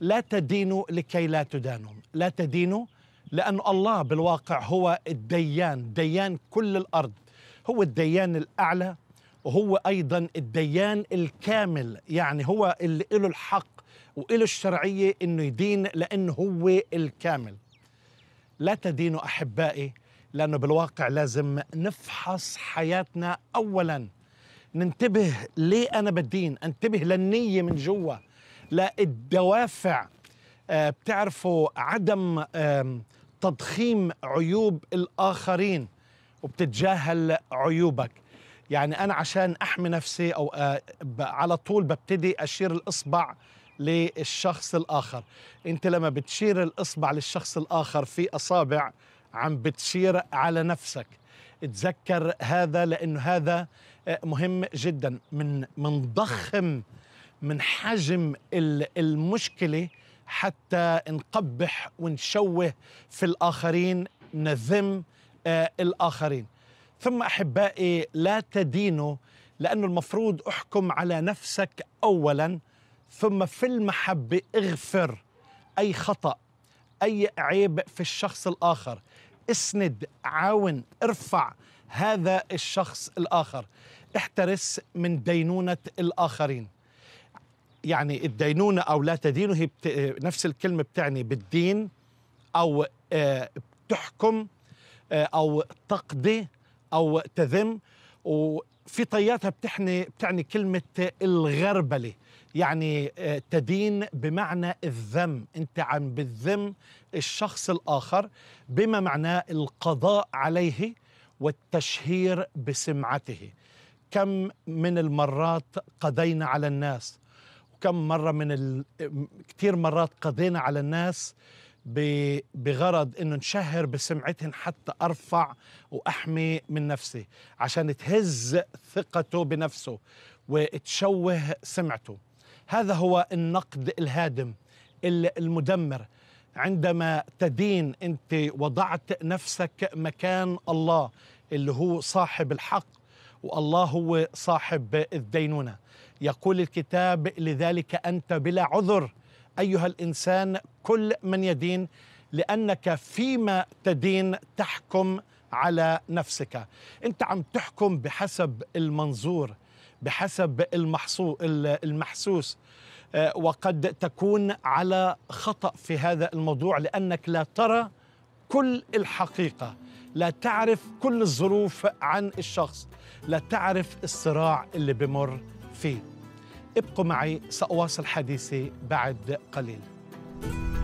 لا تدينوا لكي لا تدانوا لا تدينوا لأن الله بالواقع هو الديان ديان كل الأرض هو الديان الأعلى وهو أيضا الديان الكامل يعني هو اللي له الحق وإله الشرعية أنه يدين لأنه هو الكامل لا تدينوا أحبائي لأنه بالواقع لازم نفحص حياتنا أولاً ننتبه ليه أنا بدين انتبه للنية من جوا للدوافع آه، بتعرفوا عدم تضخيم عيوب الآخرين وبتتجاهل عيوبك يعني أنا عشان أحمي نفسي أو آه، على طول ببتدي أشير الإصبع للشخص الآخر أنت لما بتشير الإصبع للشخص الآخر في أصابع عم بتشير على نفسك تذكر هذا لأنه هذا آه، مهم جدا من من ضخم من حجم المشكله حتى نقبح ونشوه في الاخرين نذم آه، الاخرين ثم احبائي لا تدينوا لانه المفروض احكم على نفسك اولا ثم في المحبه اغفر اي خطا اي عيب في الشخص الاخر اسند عاون ارفع هذا الشخص الاخر احترس من دينونه الاخرين يعني الدينونة أو لا تدين هي بت... نفس الكلمة بتعني بالدين أو آه، بتحكم آه، أو تقضي أو تذم وفي طياتها بتحني بتعني كلمة الغربلة يعني آه، تدين بمعنى الذم أنت عم بالذم الشخص الآخر بما معناه القضاء عليه والتشهير بسمعته كم من المرات قضينا على الناس كم مرة من ال... كتير مرات قضينا على الناس ب... بغرض انه نشهر بسمعتهن حتى ارفع واحمي من نفسي عشان تهز ثقته بنفسه وتشوه سمعته هذا هو النقد الهادم المدمر عندما تدين انت وضعت نفسك مكان الله اللي هو صاحب الحق والله هو صاحب الدينونه يقول الكتاب لذلك انت بلا عذر ايها الانسان كل من يدين لانك فيما تدين تحكم على نفسك انت عم تحكم بحسب المنظور بحسب المحسوس آه، وقد تكون على خطا في هذا الموضوع لانك لا ترى كل الحقيقه لا تعرف كل الظروف عن الشخص لا تعرف الصراع اللي بمر فيه ابقوا معي ساواصل حديثي بعد قليل thank you